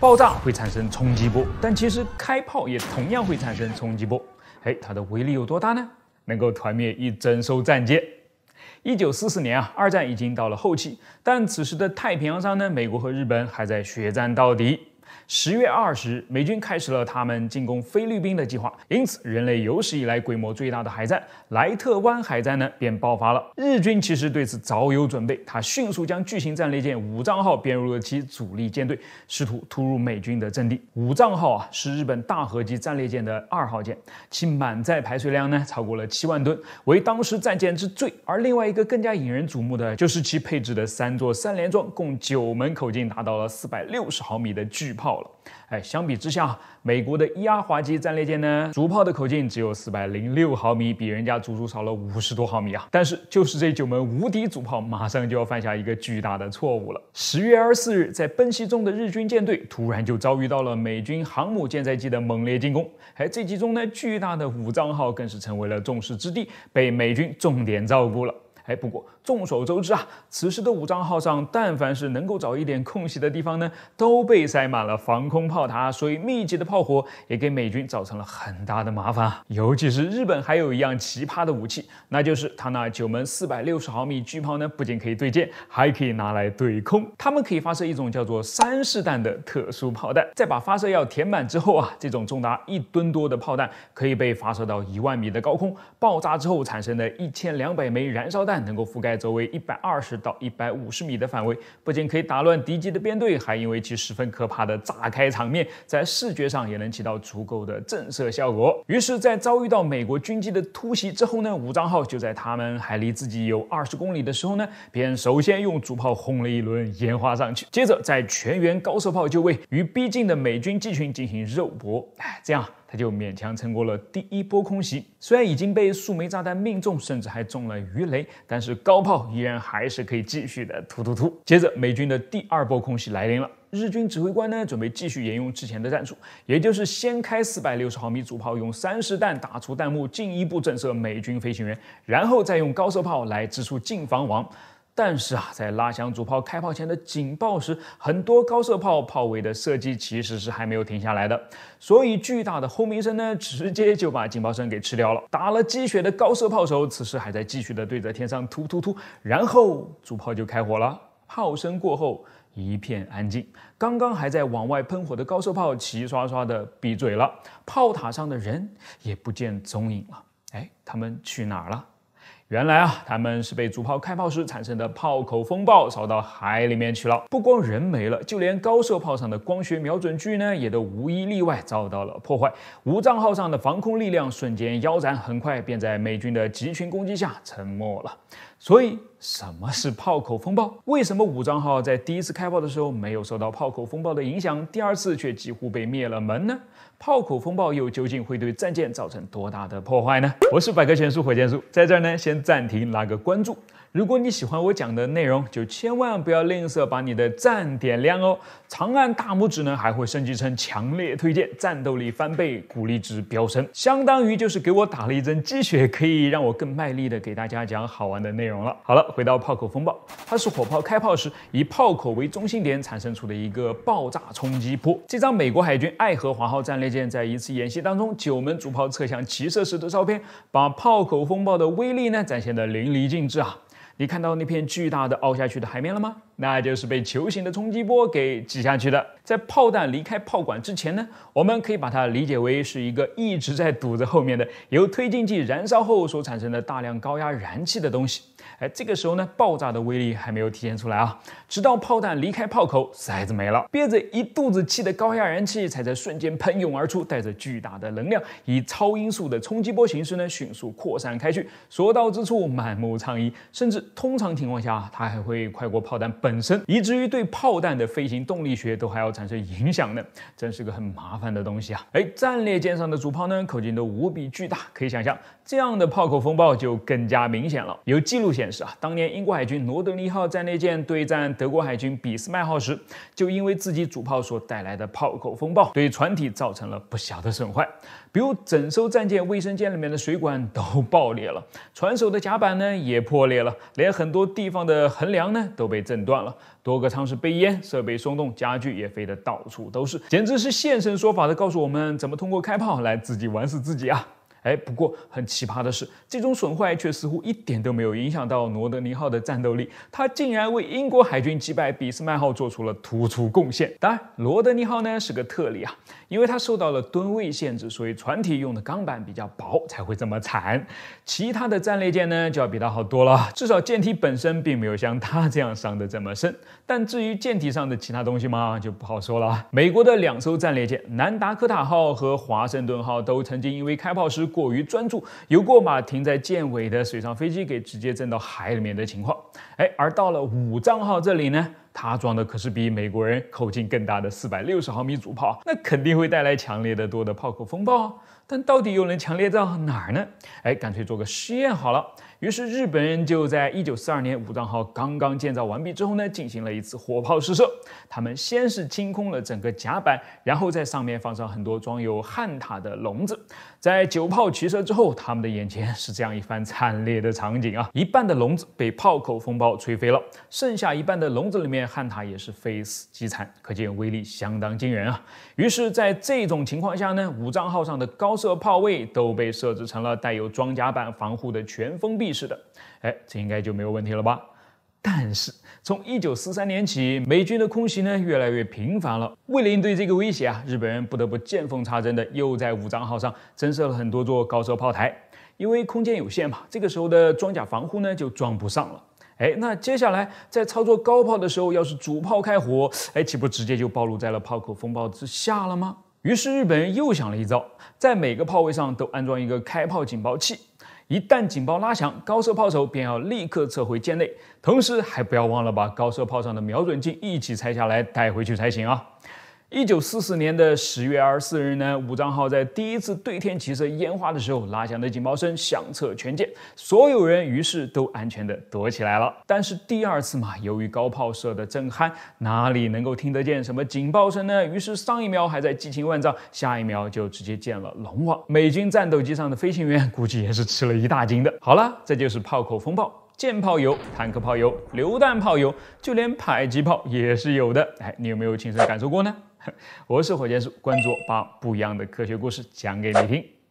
爆炸会产生冲击波，但其实开炮也同样会产生冲击波。哎，它的威力有多大呢？能够团灭一整艘战舰。一九四四年啊，二战已经到了后期，但此时的太平洋上呢，美国和日本还在血战到底。十月二十日，美军开始了他们进攻菲律宾的计划，因此人类有史以来规模最大的海战——莱特湾海战呢便爆发了。日军其实对此早有准备，他迅速将巨型战列舰武藏号编入了其主力舰队，试图突入美军的阵地。武藏号啊是日本大和级战列舰的二号舰，其满载排水量呢超过了七万吨，为当时战舰之最。而另外一个更加引人瞩目的，就是其配置的三座三联装，共九门口径达到了四百六十毫米的巨。炮了，哎，相比之下，美国的伊二滑稽战列舰呢，主炮的口径只有四百零六毫米，比人家足足少了五十多毫米啊。但是，就是这九门无敌主炮，马上就要犯下一个巨大的错误了。十月二十四日，在奔袭中的日军舰队，突然就遭遇到了美军航母舰载机的猛烈进攻。哎，这其中呢，巨大的武藏号更是成为了众矢之的，被美军重点照顾了。哎，不过众所周知啊，此时的武藏号上，但凡是能够找一点空隙的地方呢，都被塞满了防空炮塔，所以密集的炮火也给美军造成了很大的麻烦。尤其是日本还有一样奇葩的武器，那就是他那九门四百六十毫米巨炮呢，不仅可以对舰，还可以拿来对空。他们可以发射一种叫做三式弹的特殊炮弹，在把发射药填满之后啊，这种重达一吨多的炮弹可以被发射到一万米的高空，爆炸之后产生的一千两百枚燃烧弹。能够覆盖周围一百二十到一百五十米的范围，不仅可以打乱敌机的编队，还因为其十分可怕的炸开场面，在视觉上也能起到足够的震慑效果。于是，在遭遇到美国军机的突袭之后呢，武藏号就在他们还离自己有二十公里的时候呢，便首先用主炮轰了一轮烟花上去，接着在全员高射炮就位，与逼近的美军机群进行肉搏。哎，这样。他就勉强撑过了第一波空袭，虽然已经被数枚炸弹命中，甚至还中了鱼雷，但是高炮依然还是可以继续的突突突。接着，美军的第二波空袭来临了，日军指挥官呢，准备继续沿用之前的战术，也就是先开四百六十毫米主炮，用三十弹打出弹幕，进一步震慑美军飞行员，然后再用高射炮来织出近防网。但是啊，在拉响主炮开炮前的警报时，很多高射炮炮位的射击其实是还没有停下来的，所以巨大的轰鸣声呢，直接就把警报声给吃掉了。打了鸡血的高射炮手此时还在继续的对着天上突突突，然后主炮就开火了。炮声过后一片安静，刚刚还在往外喷火的高射炮齐刷刷的闭嘴了，炮塔上的人也不见踪影了。哎，他们去哪儿了？原来啊，他们是被主炮开炮时产生的炮口风暴扫到海里面去了。不光人没了，就连高射炮上的光学瞄准具呢，也都无一例外遭到了破坏。无藏号上的防空力量瞬间腰斩，很快便在美军的集群攻击下沉没了。所以，什么是炮口风暴？为什么武藏号在第一次开炮的时候没有受到炮口风暴的影响，第二次却几乎被灭了门呢？炮口风暴又究竟会对战舰造成多大的破坏呢？我是百科全书火箭叔，在这儿呢，先暂停拉个关注。如果你喜欢我讲的内容，就千万不要吝啬把你的赞点亮哦。长按大拇指呢，还会升级成强烈推荐，战斗力翻倍，鼓励值飙升，相当于就是给我打了一针鸡血，可以让我更卖力的给大家讲好玩的内容了。好了，回到炮口风暴，它是火炮开炮时以炮口为中心点产生出的一个爆炸冲击波。这张美国海军爱荷华号战列。舰在一次演习当中，九门主炮侧向齐射时的照片，把炮口风暴的威力呢展现的淋漓尽致啊！你看到那片巨大的凹下去的海面了吗？那就是被球形的冲击波给挤下去的。在炮弹离开炮管之前呢，我们可以把它理解为是一个一直在堵着后面的、由推进剂燃烧后所产生的大量高压燃气的东西。哎，这个时候呢，爆炸的威力还没有体现出来啊。直到炮弹离开炮口，塞子没了，憋着一肚子气的高压燃气才在瞬间喷涌而出，带着巨大的能量，以超音速的冲击波形式呢，迅速扩散开去，所到之处满目疮痍。甚至通常情况下，它还会快过炮弹本。本身，以至于对炮弹的飞行动力学都还要产生影响呢，真是个很麻烦的东西啊！哎，战列舰上的主炮呢，口径都无比巨大，可以想象，这样的炮口风暴就更加明显了。有记录显示啊，当年英国海军罗德尼号战列舰对战德国海军俾斯麦号时，就因为自己主炮所带来的炮口风暴，对船体造成了不小的损坏，比如整艘战舰卫生间里面的水管都爆裂了，船首的甲板呢也破裂了，连很多地方的横梁呢都被震断。多个舱室被淹，设备松动，家具也飞得到处都是，简直是现身说法的告诉我们怎么通过开炮来自己玩死自己啊！哎，不过很奇葩的是，这种损坏却似乎一点都没有影响到罗德尼号的战斗力，它竟然为英国海军击败俾斯麦号做出了突出贡献。当然，罗德尼号呢是个特例啊，因为它受到了吨位限制，所以船体用的钢板比较薄，才会这么惨。其他的战列舰呢就要比它好多了，至少舰体本身并没有像它这样伤得这么深。但至于舰体上的其他东西嘛，就不好说了。美国的两艘战列舰南达科塔号和华盛顿号都曾经因为开炮时。过于专注，油过马停在舰尾的水上飞机给直接震到海里面的情况，哎，而到了五账号这里呢？它装的可是比美国人口径更大的四百六十毫米主炮，那肯定会带来强烈的多的炮口风暴啊！但到底又能强烈到哪儿呢？哎，干脆做个实验好了。于是日本人就在一九四二年武藏号刚刚建造完毕之后呢，进行了一次火炮试射。他们先是清空了整个甲板，然后在上面放上很多装有汉塔的笼子。在九炮齐射之后，他们的眼前是这样一番惨烈的场景啊！一半的笼子被炮口风暴吹飞了，剩下一半的笼子里面。汉塔也是非死即残，可见威力相当惊人啊！于是，在这种情况下呢，武藏号上的高射炮位都被设置成了带有装甲板防护的全封闭式的。哎，这应该就没有问题了吧？但是，从一九四三年起，美军的空袭呢越来越频繁了。为了应对这个威胁啊，日本人不得不见缝插针的又在武藏号上增设了很多座高射炮台。因为空间有限嘛，这个时候的装甲防护呢就装不上了。哎，那接下来在操作高炮的时候，要是主炮开火，哎，岂不直接就暴露在了炮口风暴之下了吗？于是日本人又想了一招，在每个炮位上都安装一个开炮警报器，一旦警报拉响，高射炮手便要立刻撤回舰内，同时还不要忘了把高射炮上的瞄准镜一起拆下来带回去才行啊。一九四四年的十月二十四日呢，武藏号在第一次对天起射烟花的时候，拉响的警报声响彻全舰，所有人于是都安全的躲起来了。但是第二次嘛，由于高炮射的震撼，哪里能够听得见什么警报声呢？于是上一秒还在激情万丈，下一秒就直接见了龙王。美军战斗机上的飞行员估计也是吃了一大惊的。好了，这就是炮口风暴，舰炮有，坦克炮有，榴弹炮有，就连迫击炮也是有的。哎，你有没有亲身感受过呢？我是火箭叔，关注我，把不一样的科学故事讲给你听。